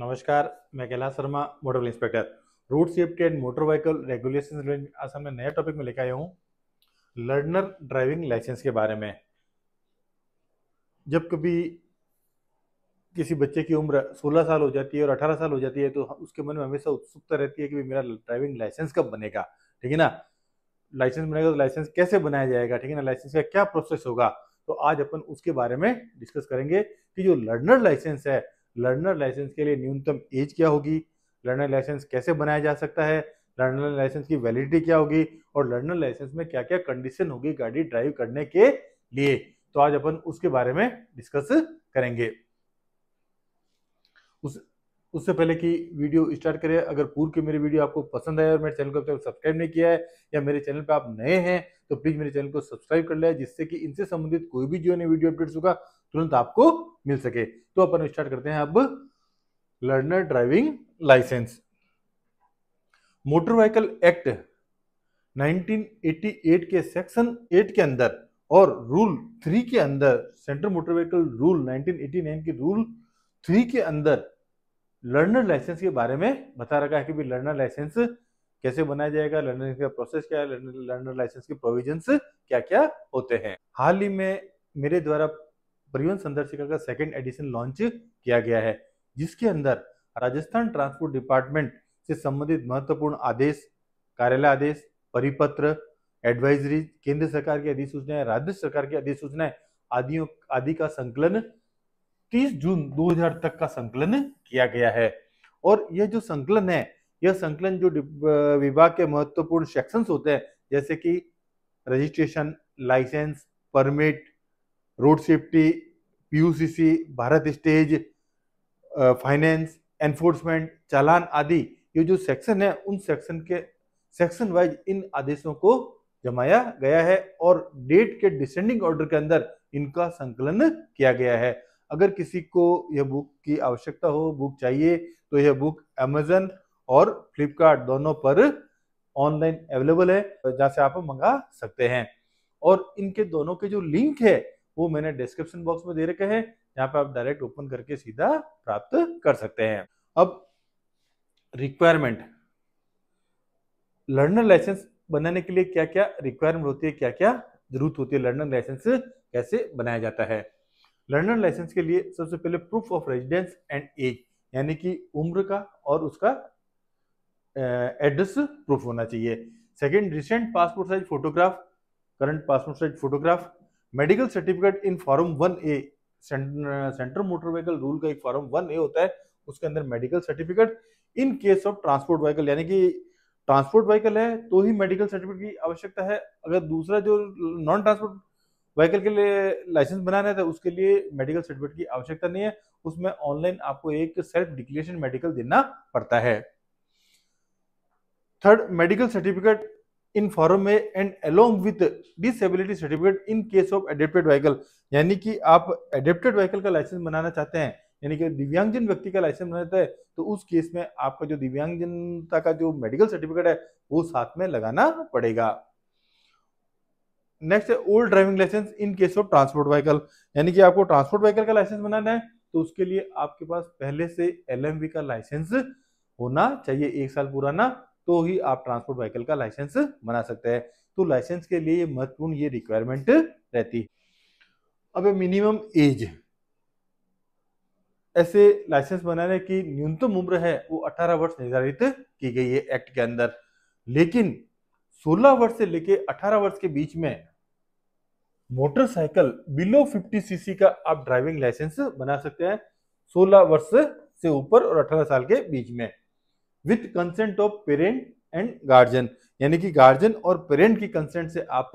नमस्कार मैं Kailash Sharma motor inspector road safety and motor vehicle regulation आज हमने नया टॉपिक में लेकर आया हूँ लर्नर ड्राइविंग लाइसेंस के बारे में जब कभी किसी बच्चे की उम्र 16 साल हो जाती है और 18 साल हो जाती है तो उसके मन में हमेशा उत्सुकता रहती है कि मेरा ड्राइविंग लाइसेंस कब बनेगा ठीक है ना लाइसेंस बनेगा तो लाइसेंस कैसे बनाया जाएगा ठीक है ना लाइसेंस का क्या प्रोसेस होगा तो आज अपन उसके बारे में डिस्कस करेंगे कि जो लर्नर लाइसेंस है लर्नर लाइसेंस के लिए न्यूनतम एज क्या होगी लर्नर लाइसेंस कैसे बनाया जा सकता है लर्नर लाइसेंस की वैलिडिटी क्या होगी और लर्नर लाइसेंस में क्या क्या कंडीशन होगी गाड़ी ड्राइव करने के लिए तो आज अपन उसके बारे में डिस्कस करेंगे उस उससे पहले कि वीडियो स्टार्ट करें अगर पूर्व की मेरी वीडियो आपको पसंद आए और मेरे चैनल को अब तक सब्सक्राइब नहीं किया है या मेरे चैनल पर आप नए हैं तो प्लीज़ मेरे चैनल को सब्सक्राइब कर लें जिससे कि इनसे संबंधित कोई भी जो नई वीडियो अपडेट्स होगा तुरंत आपको मिल सके तो अपन स्टार्ट करते हैं अब learner driving licence motor vehicle act 1988 के सेक्शन 8 के अंदर और रूल 3 के अंदर सेंट्रल मोटर व्हीकल रूल 1989 के रूल 3 के अंदर लर्नर लाइसेंस के बारे में बता रखा है कि भाई लर्नर लाइसेंस कैसे बनाया जाएगा लर्नर का प्रोसेस क्या है लर्नर लाइसेंस के प्रोविजंस क्या क्या होते हैं हाल ही में मेरे द्वारा परिवहन संदर्शिका का सेकेंड एडिशन लॉन्च किया गया है जिसके अंदर राजस्थान ट्रांसपोर्ट डिपार्टमेंट से संबंधित महत्वपूर्ण आदेश कार्यालय आदेश परिपत्र एडवाइजरी केंद्र सरकार की अधिसूचनाएं राज्य सरकार की अधिसूचनाएं आदियों आदि का संकलन 30 जून 2000 तक का संकलन किया गया है और यह जो संकलन है यह संकलन जो विभाग के महत्वपूर्ण सेक्शंस होते हैं जैसे कि registration licence permit road safety PUCC Bharat stage finance enforcement challan आदि ये जो सेक्शन है उन सेक्शन के सेक्शन वाइज इन आदेशों को जमाया गया है और डेट के डिसेंडिंग ऑर्डर के अंदर इनका संकलन किया गया है अगर किसी को यह बुक की आवश्यकता हो बुक चाहिए तो यह बुक अमेजन और फ्लिपकार्ट दोनों पर ऑनलाइन अवेलेबल है जहाँ से आप मंगा सकते हैं और इनके दोनों के जो लिंक है वो मैंने डिस्क्रिप्शन बॉक्स में दे रखे हैं यहाँ पे आप डायरेक्ट ओपन करके सीधा प्राप्त कर सकते हैं अब रिक्वायरमेंट लर्नर लाइसेंस बनाने के लिए क्या क्या रिक्वायरमेंट होती है क्या क्या जरूरत होती है लर्नर लाइसेंस कैसे बनाया जाता है लर्नर लाइसेंस के लिए सबसे पहले proof of residence and age यानी कि उम्र का और उसका एड्रेस प्रूफ होना चाहिए second recent passport size photograph current passport size photograph medical certificate in form one A central motor vehicle rule का एक फॉर्म वन ए होता है उसके अंदर medical certificate in case of transport vehicle यानी कि ट्रांसपोर्ट व्हीकल है तो ही मेडिकल सर्टिफिकेट की आवश्यकता है अगर दूसरा जो नॉन ट्रांसपोर्ट व्हीकल के लिए लाइसेंस बनाना है तो उसके लिए मेडिकल सर्टिफिकेट की आवश्यकता नहीं है उसमें ऑनलाइन आपको एक सेल्फ डिक्लेरेशन मेडिकल देना पड़ता है third medical certificate in form में and along with disability certificate in case of adapted vehicle यानी कि आप एडेप्टेड व्हीकल का लाइसेंस बनाना चाहते हैं यानी कि दिव्यांगजन व्यक्ति का लाइसेंस बनाता हैं तो उस केस में आपका जो दिव्यांगजनता का जो मेडिकल सर्टिफिकेट है वो साथ में लगाना पड़ेगा नेक्स्ट है old driving licence in case of transport vehicle यानी कि आपको ट्रांसपोर्ट व्हीकल का लाइसेंस बनाना है तो उसके लिए आपके पास पहले से एलएमवी का लाइसेंस होना चाहिए एक साल पुराना तो ही आप ट्रांसपोर्ट व्हीकल का लाइसेंस बना सकते हैं तो लाइसेंस के लिए महत्वपूर्ण ये रिक्वायरमेंट रहती अब मिनिमम एज ऐसे लाइसेंस बनाने की न्यूनतम उम्र है वो 18 वर्ष निर्धारित की गई है एक्ट के अंदर लेकिन 16 वर्ष से लेकर 18 वर्ष के बीच में मोटरसाइकिल बिलो 50 सीसी का आप ड्राइविंग लाइसेंस बना सकते हैं 16 वर्ष से ऊपर और 18 साल के बीच में with consent of parent and guardian यानी कि गार्जियन और पेरेंट की कंसेंट से आप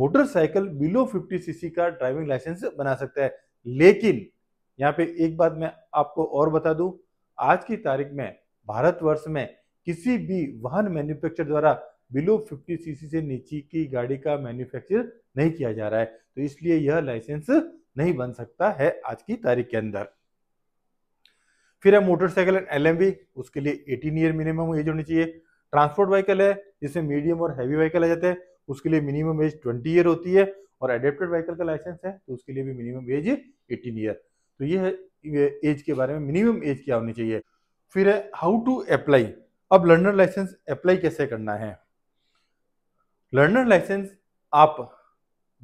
मोटरसाइकिल बिलो 50 सीसी का ड्राइविंग लाइसेंस बना सकते हैं लेकिन यहाँ पे एक बात मैं आपको और बता दूं आज की तारीख में भारतवर्ष में किसी भी वाहन मैन्युफैक्चर द्वारा बिलो 50 सीसी से नीचे की गाड़ी का मैन्युफैक्चर नहीं किया जा रहा है तो इसलिए यह लाइसेंस नहीं बन सकता है आज की तारीख के अंदर फिर है मोटरसाइकिल एंड एल उसके लिए एटीन ईयर मिनिमम एज होनी चाहिए ट्रांसपोर्ट व्हीकल है जिसमें मीडियम और हैवी व्हीकल आ जाते हैं उसके लिए मिनिमम एज ट्वेंटी ईयर होती है और एडेप्टेड व्हीकल का लाइसेंस है तो उसके लिए भी मिनिमम एज एटीन ईयर तो ये है एज के बारे में मिनिमम एज क्या होनी चाहिए फिर है हाउ टू अप्लाई अब लर्नर लाइसेंस अप्लाई कैसे करना है लर्नर लाइसेंस आप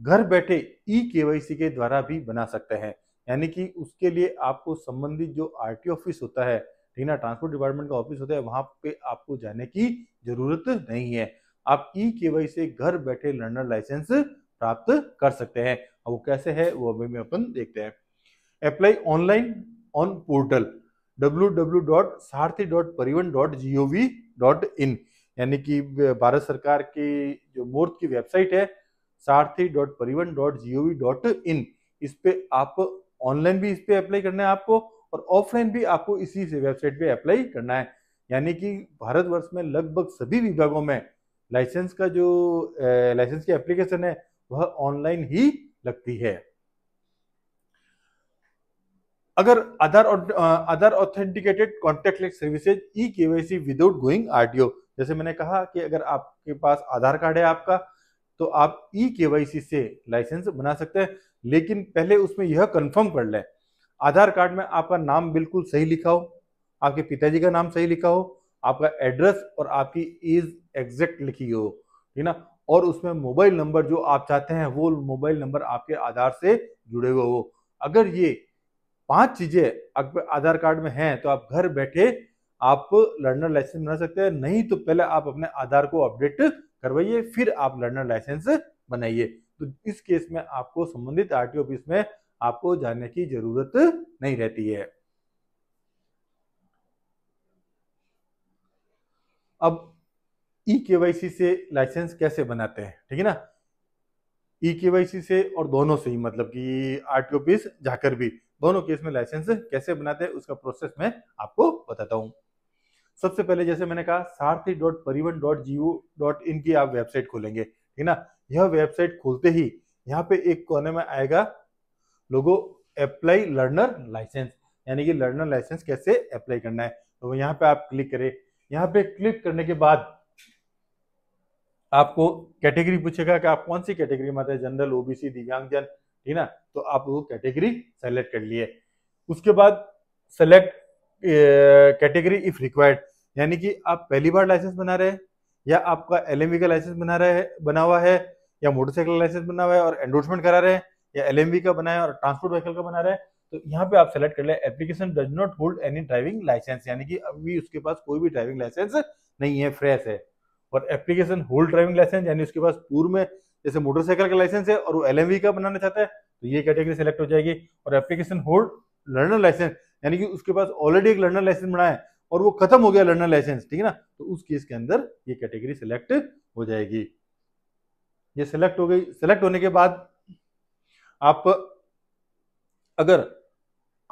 घर बैठे ई के के द्वारा भी बना सकते हैं यानी कि उसके लिए आपको संबंधित जो आर ऑफिस होता है ठीक ना ट्रांसपोर्ट डिपार्टमेंट का ऑफिस होता है वहां पे आपको जाने की जरूरत नहीं है आप ई के से घर बैठे लर्नर लाइसेंस प्राप्त कर सकते हैं अब वो कैसे है वो अभी में अपन देखते हैं apply online on portal www.sarthi.parivan.gov.in यानी कि भारत सरकार की जो मोर्थ की वेबसाइट है सारथी डॉट डॉट परिवहन जी ओ वी इन इस पे आप ऑनलाइन भी इस पर अप्लाई करना है आपको और ऑफलाइन भी आपको इसी वेबसाइट पे अप्लाई करना है यानी कि भारतवर्ष में लगभग सभी विभागों में लाइसेंस का जो लाइसेंस की एप्लीकेशन है वह ऑनलाइन ही लगती है अगर other other authenticated contact services e KYC without going RTO जैसे मैंने कहा कि अगर आपके पास आधार कार्ड है आपका तो आप ई e के से लाइसेंस बना सकते हैं लेकिन पहले उसमें यह कंफर्म कर लें आधार कार्ड में आपका नाम बिल्कुल सही लिखा हो आपके पिताजी का नाम सही लिखा हो आपका एड्रेस और आपकी एज एग्जैक्ट लिखी हो ठीक ना और उसमें मोबाइल नंबर जो आप चाहते हैं वो मोबाइल नंबर आपके आधार से जुड़े हुए हो अगर ये पांच चीजें आधार कार्ड में हैं तो आप घर बैठे आप लर्नर लाइसेंस बना सकते हैं नहीं तो पहले आप अपने आधार को अपडेट करवाइए फिर आप लर्नर लाइसेंस बनाइए तो इस केस में आपको संबंधित आर ऑफिस में आपको जाने की जरूरत नहीं रहती है अब ई के से लाइसेंस कैसे बनाते हैं ठीक है ना ई के से और दोनों से ही मतलब कि आरटीओ ऑफिस जाकर भी दोनों केस में लाइसेंस कैसे बनाते हैं उसका प्रोसेस मैं आपको बताता हूं सबसे पहले जैसे मैंने कहा सारथी डॉट परिवहन डॉट जी डॉट इन की आप वेबसाइट खोलेंगे ठीक है ना यह वेबसाइट खोलते ही यहाँ पे एक कोने में आएगा लोगो अप्लाई लर्नर लाइसेंस यानी कि लर्नर लाइसेंस कैसे अप्लाई करना है तो यहाँ पे आप क्लिक करें यहाँ पे क्लिक करने के बाद आपको कैटेगरी पूछेगा कि आप कौन सी कैटेगरी में आते हैं जनरल ओबीसी दिव्यांगजन ठीक है ना तो आप वो कैटेगरी सेलेक्ट कर लिए उसके बाद सेलेक्ट कैटेगरी इफ रिक्वायर्ड यानी कि आप पहली बार लाइसेंस बना रहे हैं या आपका एल का लाइसेंस बना रहे बना हुआ है या मोटरसाइकिल लाइसेंस बना हुआ है और एंडोर्समेंट करा रहे हैं या एल का बना है और ट्रांसपोर्ट व्हीकल का बना रहे हैं तो यहाँ पे आप सेलेक्ट कर ले application does not hold any driving licence यानी कि अभी उसके पास कोई भी ड्राइविंग लाइसेंस नहीं है फ्रेश है और एप्लीकेशन होल्ड ड्राइविंग लाइसेंस यानी उसके पास पूर्व में जैसे मोटरसाइकिल का लाइसेंस है और वो एल का बनाना चाहता है तो ये कैटेगरी सेलेक्ट हो जाएगी और एप्लीकेशन होल्ड लर्नर लाइसेंस यानी कि उसके पास ऑलरेडी एक लर्नर लाइसेंस बना है और वो खत्म हो गया लर्नर लाइसेंस ठीक है ना तो उस केस के अंदर ये कैटेगरी सिलेक्ट हो जाएगी ये सिलेक्ट हो गई सिलेक्ट होने के बाद आप अगर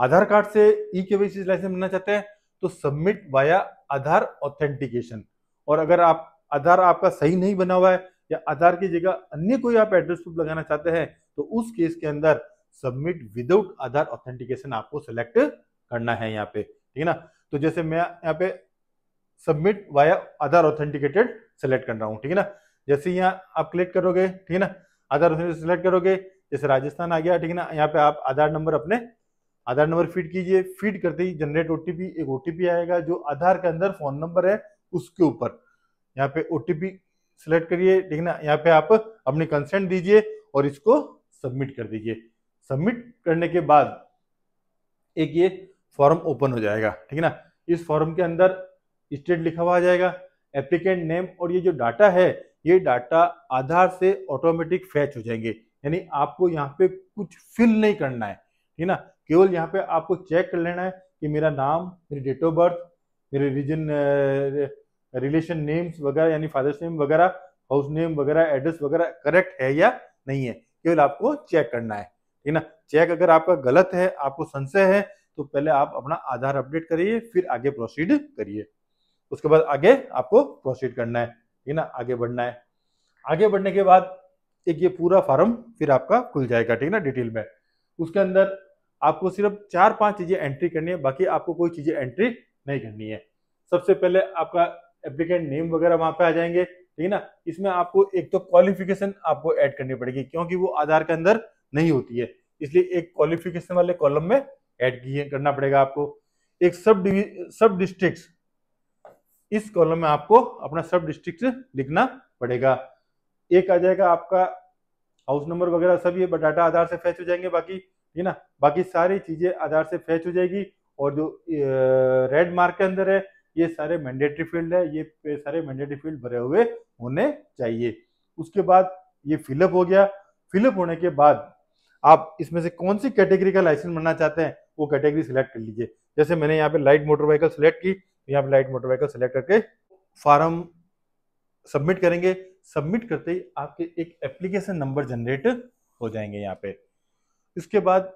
आधार कार्ड से ई केवाईसी लाइसेंस बनना चाहते हैं तो सबमिट वाया आधार ऑथेंटिकेशन और अगर आप आधार आपका सही नहीं बना हुआ है या आधार की जगह अन्य कोई आप एड्रेस प्रूफ लगाना चाहते हैं तो उस केस के अंदर सबमिट विदाउट आधार ऑथेंटिकेशन आपको सिलेक्ट करना है यहाँ पे ठीक है ना तो जैसे मैं यहाँ पे submit via Aadhaar authenticated select कर रहा हूँ ठीक है ना जैसे यहाँ आप क्लिक करोगे ठीक है ना आधार ऑथेंटिक सेलेक्ट करोगे जैसे राजस्थान आ गया ठीक है ना यहाँ पे आप आधार नंबर अपने आधार नंबर फीड कीजिए फीड करते ही जनरेट ओटीपी एक ओटीपी आएगा जो आधार के अंदर फोन नंबर है उसके ऊपर यहाँ पे ओटीपी सिलेक्ट करिए ठीक है ना यहाँ पे आप अपनी कंसेंट दीजिए और इसको सबमिट कर दीजिए सबमिट करने के बाद एक ये फॉर्म ओपन हो जाएगा ठीक है ना इस फॉर्म के अंदर स्टेट लिखा हुआ आ जाएगा एप्लीकेंट नेम और ये जो डाटा है ये डाटा आधार से ऑटोमेटिक फैच हो जाएंगे यानी आपको यहाँ पे कुछ फिल नहीं करना है ठीक है ना केवल यहाँ पे आपको चेक कर लेना है कि मेरा नाम मेरी डेट ऑफ बर्थ मेरे रीजन रिलेशन नेम्स वगैरह यानी फादर्स नेम वगैरह हाउस नेम वगैरह एड्रेस वगैरह करेक्ट है या नहीं है केवल आपको चेक करना है ठीक है ना चेक अगर आपका गलत है आपको संशय है तो पहले आप अपना आधार अपडेट करिए फिर आगे प्रोसीड करिए उसके बाद आगे आपको प्रोसीड करना है ठीक ना आगे बढ़ना है आगे बढ़ने के बाद एक ये पूरा फॉर्म फिर आपका खुल जाएगा ठीक ना डिटेल में उसके अंदर आपको सिर्फ चार पांच चीजें एंट्री करनी है बाकी आपको कोई चीजें एंट्री नहीं करनी है सबसे पहले आपका एप्लीकेंट नेम वगैरह वहां पे आ जाएंगे ठीक है ना इसमें आपको एक तो क्वालिफिकेशन आपको ऐड करनी पड़ेगी क्योंकि वो आधार के अंदर नहीं होती है इसलिए एक क्वालिफिकेशन वाले कॉलम में ऐड किए करना पड़ेगा आपको एक सब सब डिस्ट्रिक्ट इस कॉलम में आपको अपना सब डिस्ट्रिक्ट लिखना पड़ेगा एक आ जाएगा आपका हाउस नंबर वगैरह सब ये डाटा आधार से फैच हो जाएंगे बाकी है ना बाकी सारी चीजें आधार से फैच हो जाएगी और जो रेड मार्क के अंदर है ये सारे मैंडेटरी फील्ड है ये सारे मैंडेटरी फील्ड भरे हुए होने चाहिए उसके बाद ये फिलअप हो गया फिलअप होने के बाद आप इसमें से कौन सी कैटेगरी का लाइसेंस बनना चाहते हैं वो कैटेगरी सिलेक्ट कर लीजिए जैसे मैंने यहाँ पे लाइट मोटर व्हीकल सिलेक्ट की यहाँ पे लाइट मोटर व्हीकल सिलेक्ट करके फॉर्म सबमिट करेंगे सबमिट करते ही आपके एक एप्लीकेशन नंबर जनरेट हो जाएंगे यहाँ पे इसके बाद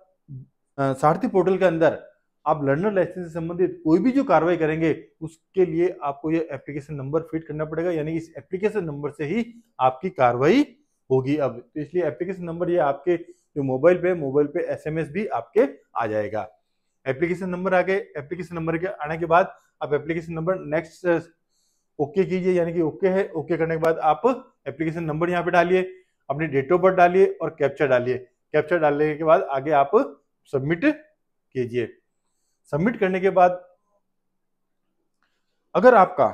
सारथी पोर्टल के अंदर आप लर्नर लाइसेंस से संबंधित कोई भी जो कार्रवाई करेंगे उसके लिए आपको ये एप्लीकेशन नंबर फिट करना पड़ेगा यानी इस एप्लीकेशन नंबर से ही आपकी कार्रवाई होगी अब तो इसलिए एप्लीकेशन नंबर ये आपके जो मोबाइल पे मोबाइल पे एसएमएस भी आपके आ जाएगा एप्लीकेशन नंबर आ गए एप्लीकेशन नंबर के आने के बाद आप एप्लीकेशन नंबर नेक्स्ट ओके कीजिए यानी कि ओके है ओके करने के बाद आप एप्लीकेशन नंबर यहाँ पे डालिए अपनी डेट ऑफ बर्थ डालिए और कैप्चर डालिए कैप्चर डालने के बाद आगे आप सबमिट कीजिए सबमिट करने के बाद अगर आपका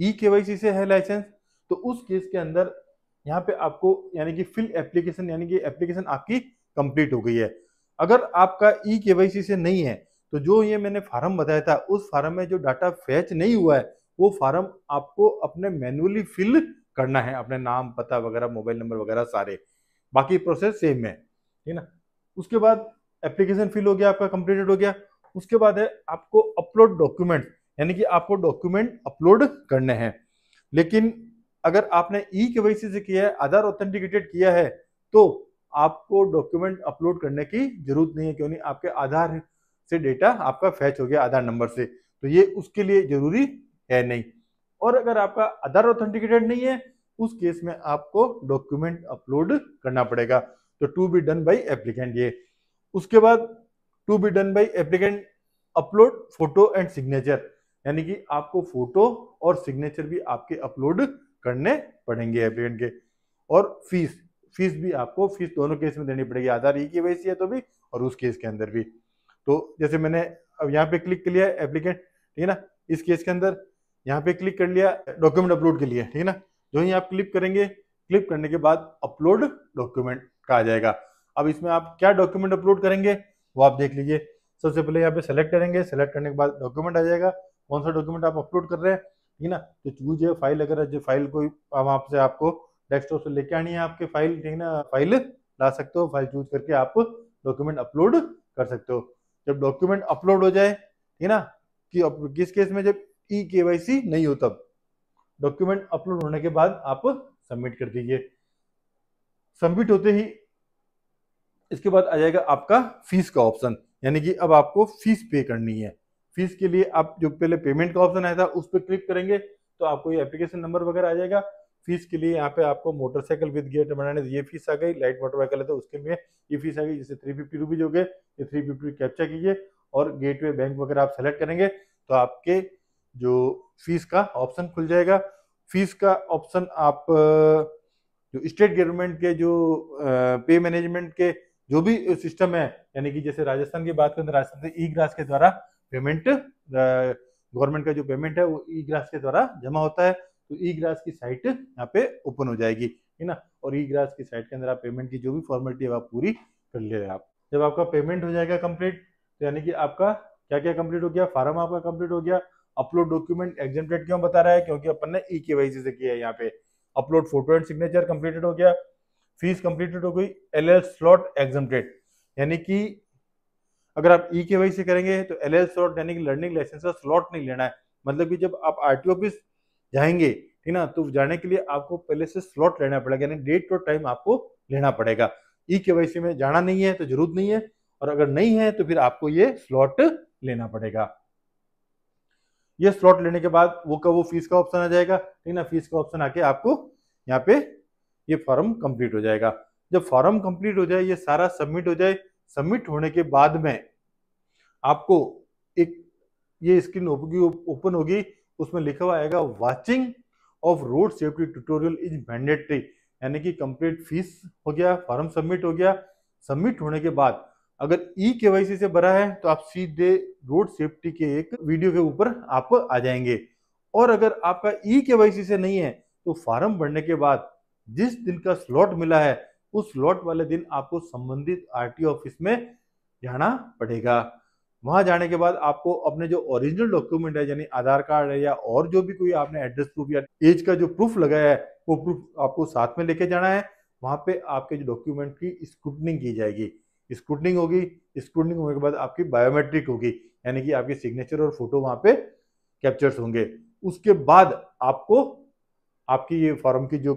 ई e केवाईसी से है लाइसेंस तो उस केस के अंदर यहाँ पे आपको यानी कि फिल एप्लीकेशन यानी कि एप्लीकेशन आपकी कंप्लीट हो गई है अगर आपका ई e के से नहीं है तो जो ये मैंने फार्म बताया था उस फार्म में जो डाटा फैच नहीं हुआ है वो फार्म आपको अपने मैनुअली फिल करना है अपने नाम पता वगैरह मोबाइल नंबर वगैरह सारे बाकी प्रोसेस सेम है ठीक ना उसके बाद एप्लीकेशन फिल हो गया आपका कंप्लीटेड हो गया उसके बाद है आपको अपलोड डॉक्यूमेंट यानी कि आपको डॉक्यूमेंट अपलोड करने हैं लेकिन अगर आपने ई के से किया है आधार ऑथेंटिकेटेड किया है तो आपको डॉक्यूमेंट अपलोड करने की जरूरत नहीं है क्यों नहीं आपके आधार से डेटा आपका फैच हो गया आधार नंबर से तो ये उसके लिए जरूरी है नहीं और अगर आपका आधार ऑथेंटिकेटेड नहीं है उस केस में आपको डॉक्यूमेंट अपलोड करना पड़ेगा तो to be done by applicant ये उसके बाद to be done by applicant upload photo and signature यानी कि आपको फोटो और सिग्नेचर भी आपके अपलोड करने पड़ेंगे एप्लीकेंट के और फीस फीस भी आपको फीस दोनों केस में देनी पड़ेगी आधार ई की वैसी है तो भी और उस केस के अंदर भी तो जैसे मैंने अब यहाँ पे क्लिक कर लिया एप्लीकेंट ठीक है ना इस केस के अंदर यहाँ पे क्लिक कर लिया डॉक्यूमेंट अपलोड के लिए ठीक है ना जो ही आप क्लिक करेंगे क्लिक करने के बाद अपलोड डॉक्यूमेंट का आ जाएगा अब इसमें आप क्या डॉक्यूमेंट अपलोड करेंगे वो आप देख लीजिए सबसे पहले यहाँ पे सेलेक्ट करेंगे सेलेक्ट करने के बाद डॉक्यूमेंट आ जाएगा कौन सा डॉक्यूमेंट आप अपलोड कर रहे हैं ठीक है ना तो चूज है फाइल अगर जो फाइल कोई वहां से आपको डेस्कटॉप से लेके आनी है आपके फाइल ठीक है ना फाइल ला सकते हो फाइल चूज करके आप डॉक्यूमेंट अपलोड कर सकते हो जब डॉक्यूमेंट अपलोड हो जाए ठीक है ना कि किस केस में जब ई के नहीं हो तब डॉक्यूमेंट अपलोड होने के बाद आप सबमिट कर दीजिए सबमिट होते ही इसके बाद आ जाएगा आपका फीस का ऑप्शन यानी कि अब आपको फीस पे करनी है फीस के लिए आप जो पहले पेमेंट का ऑप्शन आया था उस पर क्लिक करेंगे तो आपको ये एप्लीकेशन नंबर वगैरह आ जाएगा फीस के लिए यहाँ पे आपको मोटरसाइकिल विद गियर बनाने ये फीस आ गई लाइट मोटर वाइकल है तो उसके लिए ये फीस आ गई जैसे थ्री फिफ्टी रुपीज हो गए ये थ्री फिफ्टी कैप्चर कीजिए और गेटवे बैंक वगैरह आप सेलेक्ट करेंगे तो आपके जो फीस का ऑप्शन खुल जाएगा फीस का ऑप्शन आप जो स्टेट गवर्नमेंट के जो पे मैनेजमेंट के जो भी सिस्टम है यानी कि जैसे राजस्थान की बात करें तो राजस्थान से ई ग्रास के द्वारा पेमेंट गवर्नमेंट का जो पेमेंट है वो ई ग्रास के द्वारा जमा होता है तो ई ग्रास की साइट यहाँ पे ओपन हो जाएगी है ना और ई ग्रास की साइट के अंदर आप पेमेंट की जो भी फॉर्मेलिटी है आप पूरी कर ले रहे आप जब आपका पेमेंट हो जाएगा कंप्लीट तो यानी कि आपका क्या क्या कंप्लीट हो गया फार्म आपका कंप्लीट हो गया अपलोड डॉक्यूमेंट एग्जेम्प्टेड क्यों बता रहा है क्योंकि अपन ने ई के से किया है यहाँ पे upload photo and signature completed हो गया फीस कंप्लीटेड हो गई एल एल स्लॉट एग्जेम्प्टेड यानी कि अगर आप ई के वाई से करेंगे तो एल एल स्लॉट यानी कि लर्निंग लाइसेंस का स्लॉट नहीं लेना है मतलब कि जब आप आर टी ऑफिस जाएंगे ठीक ना तो जाने के लिए आपको पहले से स्लॉट लेना पड़ेगा यानी डेट और टाइम आपको लेना पड़ेगा ई के वाई सी में जाना नहीं है तो जरूरत नहीं है और अगर नहीं है तो फिर आपको ये स्लॉट लेना पड़ेगा ये स्लॉट लेने के बाद वो का वो फीस का ऑप्शन आ जाएगा ठीक ना फीस का ऑप्शन आके आपको यहाँ पे ये फॉर्म कंप्लीट हो जाएगा जब फॉर्म कंप्लीट हो जाए ये सारा सबमिट हो जाए सबमिट होने के बाद में आपको एक ये स्क्रीन ओपन होगी उसमें लिखा हुआ आएगा watching of road safety tutorial is mandatory यानी कि कंप्लीट फीस हो गया फॉर्म सबमिट हो गया सबमिट होने के बाद अगर ई के से भरा है तो आप सीधे रोड सेफ्टी के एक वीडियो के ऊपर आप आ जाएंगे और अगर आपका ई के से नहीं है तो फॉर्म भरने के बाद जिस दिन का स्लॉट मिला है उस लॉट वाले दिन आपको संबंधित आर ऑफिस में जाना पड़ेगा वहां जाने के बाद आपको अपने जो ओरिजिनल डॉक्यूमेंट है यानी आधार कार्ड है या और जो भी कोई आपने एड्रेस प्रूफ या एज का जो प्रूफ लगाया है वो प्रूफ आपको साथ में लेके जाना है वहां पे आपके जो डॉक्यूमेंट की स्क्रूटनिंग की जाएगी स्क्रूटनिंग होगी स्क्रूटनिंग होने के बाद आपकी बायोमेट्रिक होगी यानी कि आपके सिग्नेचर और फोटो वहां पे कैप्चर्स होंगे उसके बाद आपको आपकी ये फॉर्म की जो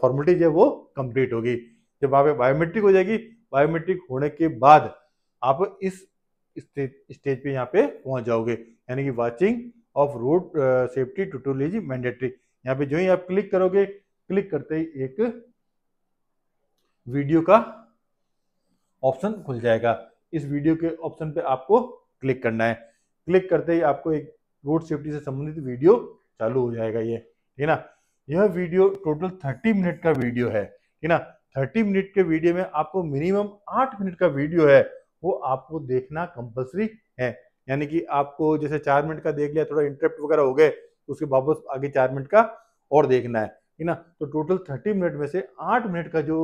फॉर्मेलिटीज है वो कंप्लीट होगी जब आप बायोमेट्रिक हो जाएगी बायोमेट्रिक होने के बाद आप इस स्टेज पे यहाँ पे पहुँच जाओगे यानी कि watching of road safety tutorial mandatory यहाँ पे जो ही आप क्लिक करोगे क्लिक करते ही एक वीडियो का ऑप्शन खुल जाएगा इस वीडियो के ऑप्शन पे आपको क्लिक करना है क्लिक करते ही आपको एक रोड सेफ्टी से संबंधित वीडियो चालू हो जाएगा ये ठीक है ना यह वीडियो टोटल थर्टी मिनट का वीडियो है ठीक ना थर्टी मिनट के वीडियो में आपको मिनिमम आठ मिनट का वीडियो है वो आपको देखना कंपलसरी है यानी कि आपको जैसे चार मिनट का देख लिया थोड़ा इंटरप्ट वगैरह हो गए तो उसके वापस आगे चार मिनट का और देखना है ठीक ना तो टोटल थर्टी मिनट में से आठ मिनट का जो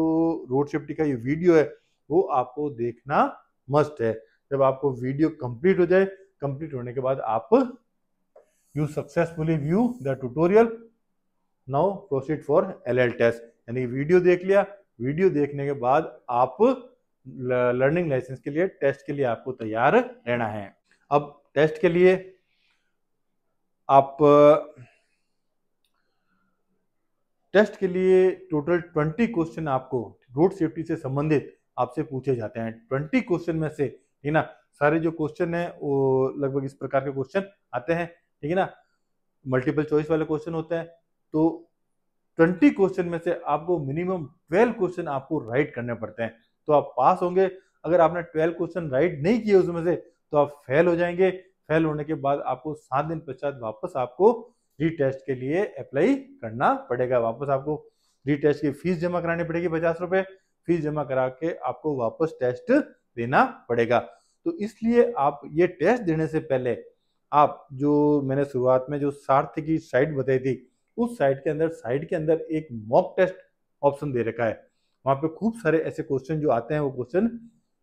रोड सेफ्टी का ये वीडियो है वो आपको देखना मस्ट है जब आपको वीडियो कंप्लीट हो जाए कंप्लीट होने के बाद आप you successfully view the tutorial now proceed for L L test यानी वीडियो देख लिया वीडियो देखने के बाद आप लर्निंग लाइसेंस के लिए टेस्ट के लिए आपको तैयार रहना है अब टेस्ट के लिए आप टेस्ट के लिए टोटल ट्वेंटी क्वेश्चन आपको रोड सेफ्टी से संबंधित आपसे पूछे जाते हैं ट्वेंटी क्वेश्चन में से ठीक ना सारे जो क्वेश्चन है वो लगभग इस प्रकार के क्वेश्चन आते हैं ठीक है ना मल्टीपल चॉइस वाले क्वेश्चन होते हैं तो ट्वेंटी क्वेश्चन में से आपको मिनिमम ट्वेल्व क्वेश्चन आपको राइट करने पड़ते हैं तो आप पास होंगे अगर आपने ट्वेल्व क्वेश्चन राइट नहीं किए उसमें से तो आप फेल हो जाएंगे फेल होने के बाद आपको सात दिन पश्चात वापस आपको रीटेस्ट के लिए अप्लाई करना पड़ेगा वापस आपको रीटेस्ट की फीस जमा करानी पड़ेगी पचास रुपए फीस जमा करा के आपको वापस टेस्ट देना पड़ेगा तो इसलिए आप ये टेस्ट देने से पहले आप जो मैंने शुरुआत में जो सार्थ की साइट बताई थी उस साइट के अंदर साइट के अंदर एक मॉक टेस्ट ऑप्शन दे रखा है वहां पे खूब सारे ऐसे क्वेश्चन जो आते हैं वो क्वेश्चन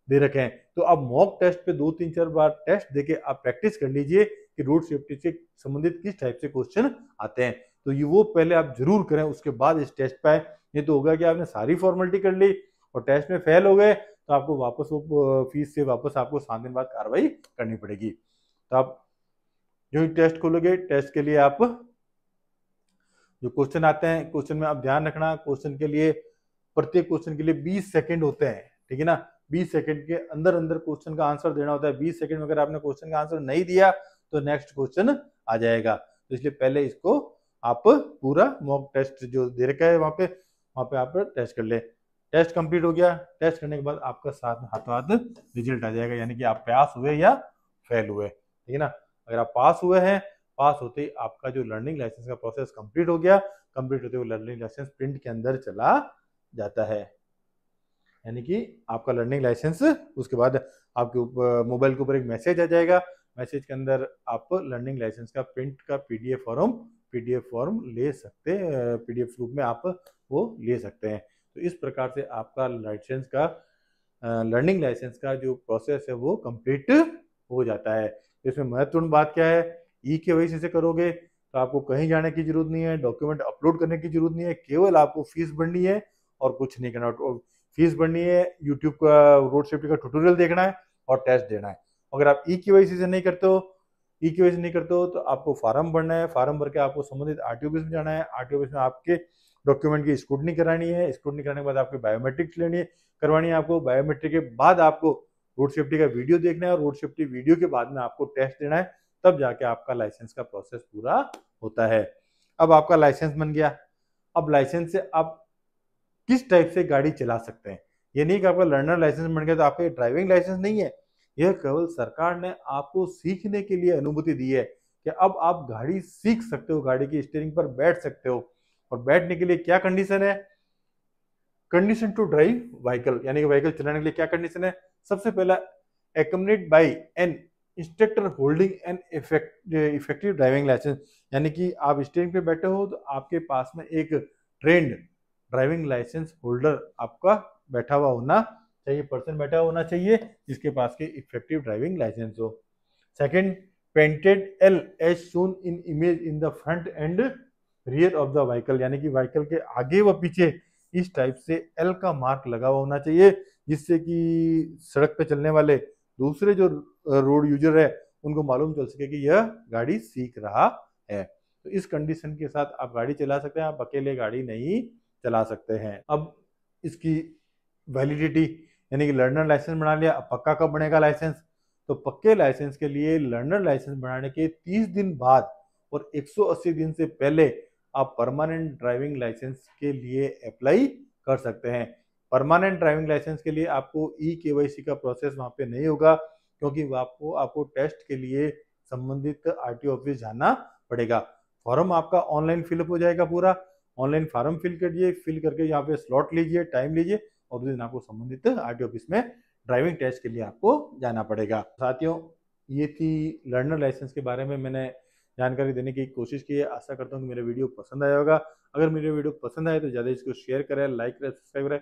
दे रखे हैं तो आप मॉक टेस्ट पे दो तीन चार बार टेस्ट देके आप प्रैक्टिस कर लीजिए कि रोड सेफ्टी से संबंधित किस टाइप से क्वेश्चन आते हैं तो ये वो पहले आप जरूर करें उसके बाद इस टेस्ट पे ये तो होगा कि आपने सारी फॉर्मेलिटी कर ली और टेस्ट में फेल हो गए तो आपको वापस वो फीस से वापस आपको सात दिन बाद कार्रवाई करनी पड़ेगी तो आप जो टेस्ट खोलोगे टेस्ट के लिए आप जो क्वेश्चन आते हैं क्वेश्चन में आप ध्यान रखना क्वेश्चन के लिए प्रत्येक क्वेश्चन के लिए 20 सेकंड होते हैं ठीक है ना 20 सेकंड के अंदर अंदर क्वेश्चन का आंसर देना होता है 20 सेकंड में अगर आपने क्वेश्चन का आंसर नहीं दिया तो नेक्स्ट क्वेश्चन आ जाएगा तो इसलिए पहले इसको आप पूरा मॉक टेस्ट जो दे रखा है वहां पे वहां पे आप टेस्ट कर ले टेस्ट कंप्लीट हो गया टेस्ट करने के बाद आपका साथ में हाथों हाथ रिजल्ट आ जाएगा यानी कि आप पास हुए या फेल हुए ठीक है ना अगर आप पास हुए हैं पास होते ही आपका जो लर्निंग लाइसेंस का प्रोसेस कंप्लीट हो गया कंप्लीट होते हुए लर्निंग लाइसेंस प्रिंट के अंदर चला जाता है यानी कि आपका लर्निंग लाइसेंस उसके बाद आपके मोबाइल के ऊपर एक मैसेज आ जाएगा मैसेज के अंदर आप लर्निंग लाइसेंस का प्रिंट का पीडीएफ फॉर्म पीडीएफ फॉर्म ले सकते हैं पीडीएफ रूप में आप वो ले सकते हैं तो इस प्रकार से आपका लाइसेंस का लर्निंग लाइसेंस का जो प्रोसेस है वो कंप्लीट हो जाता है इसमें महत्वपूर्ण बात क्या है ई e के वाई से करोगे तो आपको कहीं जाने की जरूरत नहीं है डॉक्यूमेंट अपलोड करने की जरूरत नहीं है केवल आपको फीस भरनी है और कुछ नहीं करना फीस तो भरनी है यूट्यूब का रोड सेफ्टी का ट्यूटोरियल देखना है और टेस्ट देना है अगर आप ई e के से नहीं करते हो ई e के नहीं करते हो तो आपको फार्म भरना है फार्म भर के आपको संबंधित आर टी में जाना है आर टी में आपके डॉक्यूमेंट की स्क्रूटनी करानी है स्क्रूटनी कराने के बाद आपकी बायोमेट्रिक्स लेनी है करवानी है आपको बायोमेट्रिक के बाद आपको रोड सेफ्टी का वीडियो देखना है और रोड सेफ्टी वीडियो के बाद में आपको टेस्ट देना है तब जाके आपका लाइसेंस का प्रोसेस पूरा होता है अब आपका लाइसेंस बन गया अब लाइसेंस से आप किस टाइप से गाड़ी चला सकते हैं ये नहीं कि आपका लर्नर लाइसेंस बन गया तो आपके ड्राइविंग लाइसेंस नहीं है यह केवल सरकार ने आपको सीखने के लिए अनुमति दी है कि अब आप गाड़ी सीख सकते हो गाड़ी की स्टीयरिंग पर बैठ सकते हो और बैठने के लिए क्या कंडीशन है कंडीशन टू ड्राइव व्हीकल यानी कि व्हीकल चलाने के लिए क्या कंडीशन है सबसे पहला accompaniment by an instructor holding an effective driving licence यानी कि आप स्टेरिंग पे बैठे हो तो आपके पास में एक ट्रेंड ड्राइविंग लाइसेंस होल्डर आपका बैठा हुआ होना चाहिए पर्सन बैठा हुआ होना चाहिए जिसके पास के इफेक्टिव ड्राइविंग लाइसेंस हो second painted L as shown in image in the front and rear of the vehicle यानी कि व्हीकल के आगे व पीछे इस टाइप से एल का मार्क लगा हुआ होना चाहिए जिससे कि सड़क पे चलने वाले दूसरे जो रोड यूजर है उनको मालूम चल सके कि यह गाड़ी सीख रहा है तो इस कंडीशन के साथ आप गाड़ी चला सकते हैं आप अकेले गाड़ी नहीं चला सकते हैं अब इसकी वैलिडिटी यानी कि लर्नर लाइसेंस बना लिया अब पक्का कब बनेगा लाइसेंस तो पक्के लाइसेंस के लिए लर्नर लाइसेंस बनाने के 30 दिन बाद और 180 दिन से पहले आप परमानेंट ड्राइविंग लाइसेंस के लिए अप्लाई कर सकते हैं परमानेंट ड्राइविंग लाइसेंस के लिए आपको ई के का प्रोसेस वहाँ पे नहीं होगा क्योंकि आपको आपको टेस्ट के लिए संबंधित आर ऑफिस जाना पड़ेगा फॉर्म आपका ऑनलाइन फिलअप हो जाएगा पूरा ऑनलाइन फॉर्म फिल करिए फिल करके यहाँ पे स्लॉट लीजिए टाइम लीजिए और उस दिन आपको संबंधित आर ऑफिस में ड्राइविंग टेस्ट के लिए आपको जाना पड़ेगा साथियों ये थी लर्नर लाइसेंस के बारे में मैंने जानकारी देने की कोशिश की है आशा करता हूँ कि मेरा वीडियो पसंद आया होगा अगर मेरे वीडियो पसंद आए तो ज़्यादा इसको शेयर करें लाइक करें सब्सक्राइब करें